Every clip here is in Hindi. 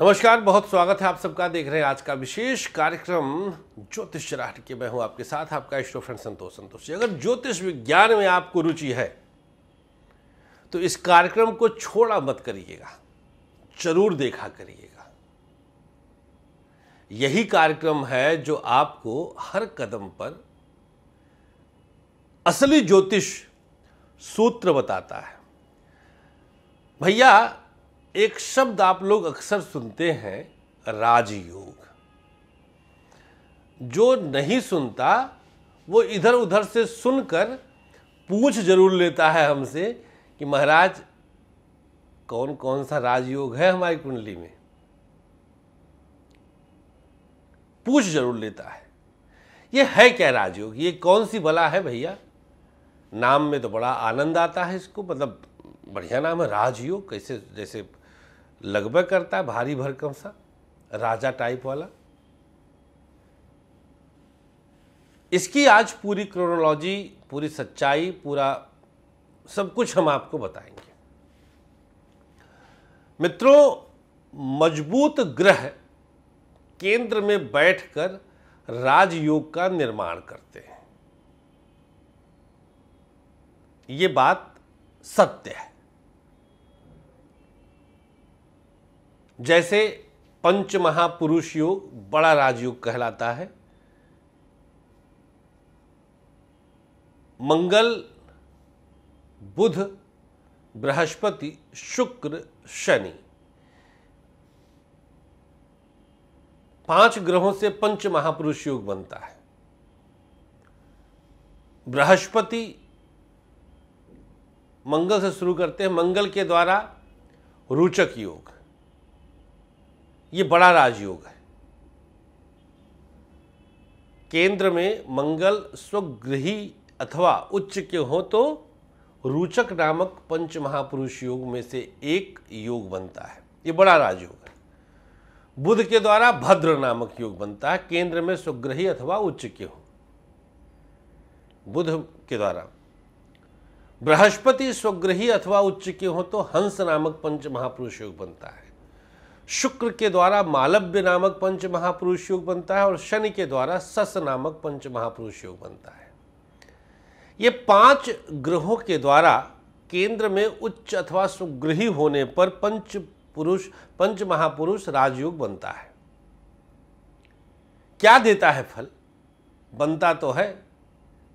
नमस्कार बहुत स्वागत है आप सबका देख रहे हैं आज का विशेष कार्यक्रम ज्योतिष चराहट के मैं हूं आपके साथ आपका इष्टो फ्रेंड संतोष संतोष अगर ज्योतिष विज्ञान में आपको रुचि है तो इस कार्यक्रम को छोड़ा मत करिएगा जरूर देखा करिएगा यही कार्यक्रम है जो आपको हर कदम पर असली ज्योतिष सूत्र बताता है भैया एक शब्द आप लोग अक्सर सुनते हैं राजयोग जो नहीं सुनता वो इधर उधर से सुनकर पूछ जरूर लेता है हमसे कि महाराज कौन कौन सा राजयोग है हमारी कुंडली में पूछ जरूर लेता है ये है क्या राजयोग ये कौन सी भला है भैया नाम में तो बड़ा आनंद आता है इसको मतलब बढ़िया नाम है राजयोग कैसे जैसे लगभग करता है भारी भरकम सा राजा टाइप वाला इसकी आज पूरी क्रोनोलॉजी पूरी सच्चाई पूरा सब कुछ हम आपको बताएंगे मित्रों मजबूत ग्रह केंद्र में बैठकर राजयोग का निर्माण करते हैं ये बात सत्य है जैसे पंच महापुरुष योग बड़ा राजयोग कहलाता है मंगल बुध बृहस्पति शुक्र शनि पांच ग्रहों से पंच महापुरुष योग बनता है बृहस्पति मंगल से शुरू करते हैं मंगल के द्वारा रोचक योग ये बड़ा राजयोग है केंद्र में मंगल स्वगृही अथवा उच्च के हो तो रूचक नामक पंच महापुरुष योग में से एक योग बनता है ये बड़ा राजयोग है बुध के द्वारा भद्र नामक योग बनता है केंद्र में स्वग्रही अथवा उच्च के हो बुध के द्वारा बृहस्पति स्वग्रही अथवा उच्च के हो तो हंस नामक पंच महापुरुष योग बनता है शुक्र के द्वारा मालव्य नामक पंच महापुरुष योग बनता है और शनि के द्वारा सस नामक पंच महापुरुष योग बनता है ये पांच ग्रहों के द्वारा केंद्र में उच्च अथवा सुगृही होने पर पंच पुरुष पंच महापुरुष राजयोग बनता है क्या देता है फल बनता तो है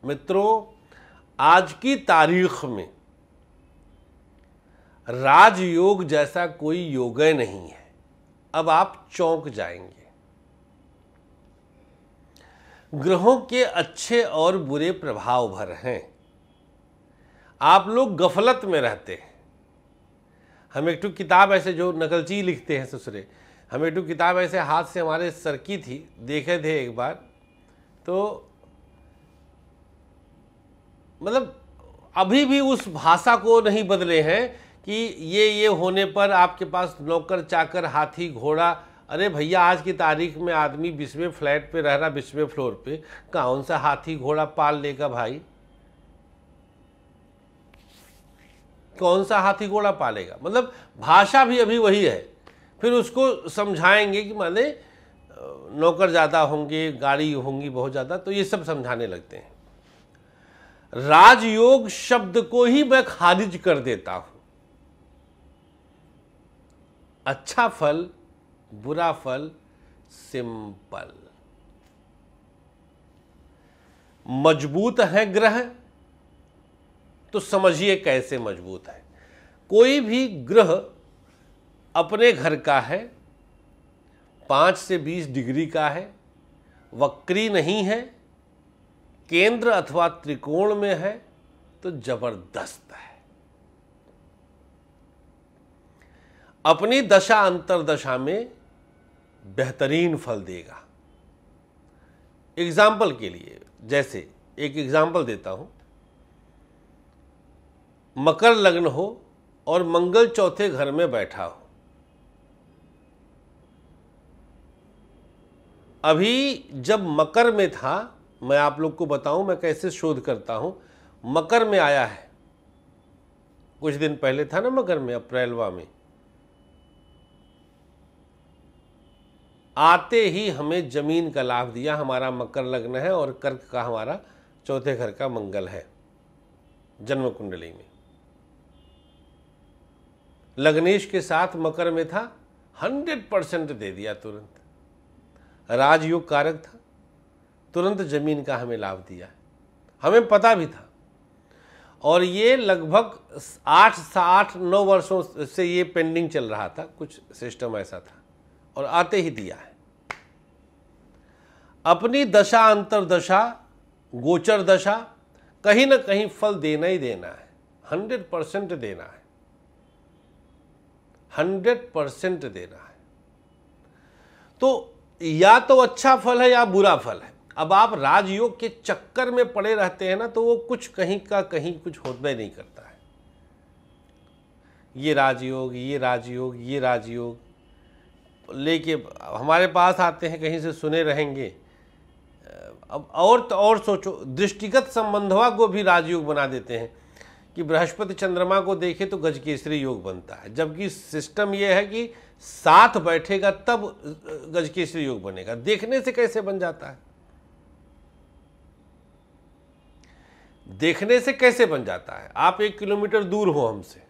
मित्रों आज की तारीख में राजयोग जैसा कोई योग नहीं है अब आप चौंक जाएंगे ग्रहों के अच्छे और बुरे प्रभाव भर हैं आप लोग गफलत में रहते हैं हम एक टू किताब ऐसे जो नकलची लिखते हैं ससुरे हम एक टू किताब ऐसे हाथ से हमारे सर की थी देखे थे एक बार तो मतलब अभी भी उस भाषा को नहीं बदले हैं कि ये ये होने पर आपके पास नौकर चाकर हाथी घोड़ा अरे भैया आज की तारीख में आदमी बीसवें फ्लैट पे रह रहा बीसवें फ्लोर पे कौन सा हाथी घोड़ा पाल लेगा भाई कौन सा हाथी घोड़ा पालेगा मतलब भाषा भी अभी वही है फिर उसको समझाएंगे कि माने नौकर ज़्यादा होंगे गाड़ी होंगी बहुत ज़्यादा तो ये सब समझाने लगते हैं राजयोग शब्द को ही मैं खारिज कर देता हूँ अच्छा फल बुरा फल सिंपल मजबूत है ग्रह तो समझिए कैसे मजबूत है कोई भी ग्रह अपने घर का है पाँच से बीस डिग्री का है वक्री नहीं है केंद्र अथवा त्रिकोण में है तो जबरदस्त है अपनी दशा अंतरदशा में बेहतरीन फल देगा एग्जाम्पल के लिए जैसे एक एग्जाम्पल देता हूं मकर लग्न हो और मंगल चौथे घर में बैठा हो अभी जब मकर में था मैं आप लोग को बताऊं मैं कैसे शोध करता हूं मकर में आया है कुछ दिन पहले था ना मकर में अप्रैलवा में आते ही हमें जमीन का लाभ दिया हमारा मकर लग्न है और कर्क का हमारा चौथे घर का मंगल है जन्म कुंडली में लग्नेश के साथ मकर में था हंड्रेड परसेंट दे दिया तुरंत राजयुग कारक था तुरंत जमीन का हमें लाभ दिया हमें पता भी था और ये लगभग आठ आठ नौ वर्षों से ये पेंडिंग चल रहा था कुछ सिस्टम ऐसा था और आते ही दिया है अपनी दशा अंतरदशा गोचर दशा कहीं ना कहीं फल देना ही देना है हंड्रेड परसेंट देना है हंड्रेड परसेंट देना है तो या तो अच्छा फल है या बुरा फल है अब आप राजयोग के चक्कर में पड़े रहते हैं ना तो वो कुछ कहीं का कहीं कुछ होता ही नहीं करता है ये राजयोग ये राजयोग ये राजयोग लेके हमारे पास आते हैं कहीं से सुने रहेंगे अब और तो और सोचो दृष्टिगत संबंधवा को भी राजयोग बना देते हैं कि बृहस्पति चंद्रमा को देखे तो गजकेसरी योग बनता है जबकि सिस्टम यह है कि साथ बैठेगा तब गजकेसरी योग बनेगा देखने से कैसे बन जाता है देखने से कैसे बन जाता है आप एक किलोमीटर दूर हो हमसे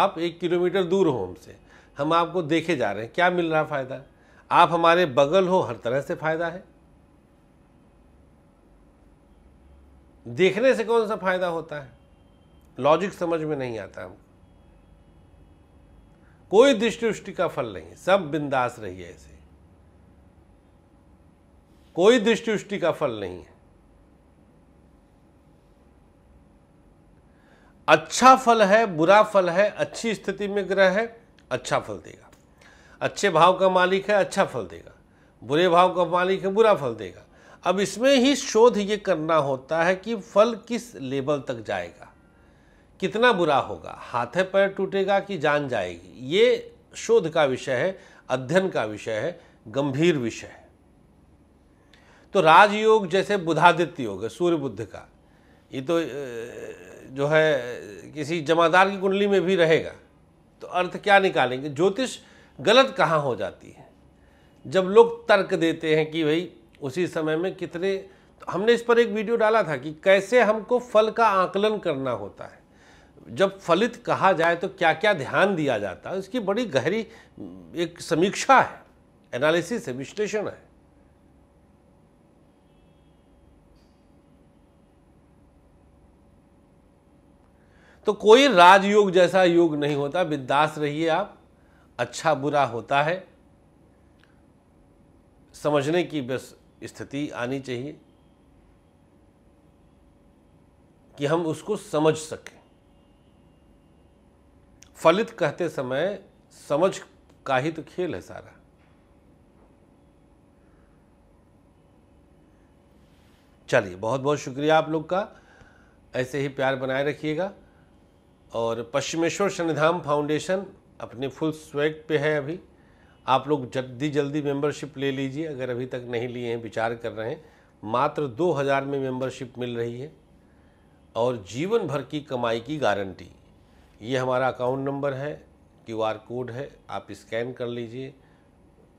आप एक किलोमीटर दूर हो हमसे हम आपको देखे जा रहे हैं क्या मिल रहा फ़ायदा आप हमारे बगल हो हर तरह से फ़ायदा है देखने से कौन सा फ़ायदा होता है लॉजिक समझ में नहीं आता हमको कोई दृष्टि का फल नहीं सब बिंदास रही है ऐसे कोई दृष्टि का फल नहीं है अच्छा फल है बुरा फल है अच्छी स्थिति में ग्रह है अच्छा फल देगा अच्छे भाव का मालिक है अच्छा फल देगा बुरे भाव का मालिक है बुरा फल देगा अब इसमें ही शोध ये करना होता है कि फल किस लेवल तक जाएगा कितना बुरा होगा हाथे पैर टूटेगा कि जान जाएगी ये शोध का विषय है अध्ययन का विषय है गंभीर विषय है तो राजयोग जैसे बुधादित्य योग है सूर्य बुद्ध का ये तो जो है किसी जमादार की कुंडली में भी रहेगा तो अर्थ क्या निकालेंगे ज्योतिष गलत कहाँ हो जाती है जब लोग तर्क देते हैं कि भाई उसी समय में कितने तो हमने इस पर एक वीडियो डाला था कि कैसे हमको फल का आकलन करना होता है जब फलित कहा जाए तो क्या क्या ध्यान दिया जाता है इसकी बड़ी गहरी एक समीक्षा है एनालिसिस है विश्लेषण है तो कोई राजयोग जैसा योग नहीं होता बिंदास रहिए आप अच्छा बुरा होता है समझने की बस स्थिति आनी चाहिए कि हम उसको समझ सकें फलित कहते समय समझ का ही तो खेल है सारा चलिए बहुत बहुत शुक्रिया आप लोग का ऐसे ही प्यार बनाए रखिएगा और पश्चिमेश्वर शनिधाम फाउंडेशन अपने फुल स्वेग पे है अभी आप लोग जल्दी जल्दी मेंबरशिप ले लीजिए अगर अभी तक नहीं लिए हैं विचार कर रहे हैं मात्र दो हज़ार में मेंबरशिप मिल रही है और जीवन भर की कमाई की गारंटी ये हमारा अकाउंट नंबर है क्यू आर कोड है आप स्कैन कर लीजिए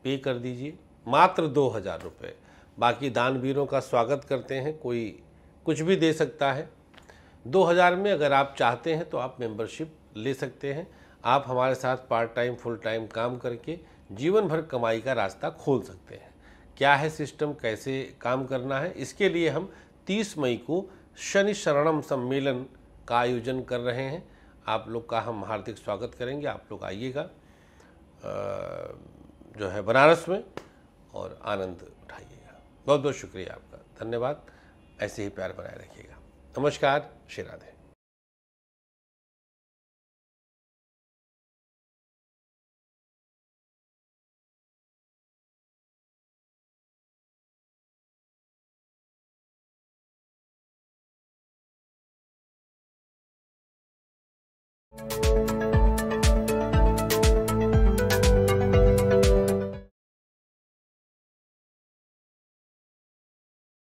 पे कर दीजिए मात्र दो हज़ार रुपये बाकी दानवीरों का स्वागत करते हैं कोई कुछ भी दे सकता है 2000 में अगर आप चाहते हैं तो आप मेंबरशिप ले सकते हैं आप हमारे साथ पार्ट टाइम फुल टाइम काम करके जीवन भर कमाई का रास्ता खोल सकते हैं क्या है सिस्टम कैसे काम करना है इसके लिए हम 30 मई को शनि शरणम सम्मेलन का आयोजन कर रहे हैं आप लोग का हम हार्दिक स्वागत करेंगे आप लोग आइएगा जो है बनारस में और आनंद उठाइएगा बहुत बहुत शुक्रिया आपका धन्यवाद ऐसे ही प्यार बनाए रखिएगा नमस्कार श्री राधे Thank you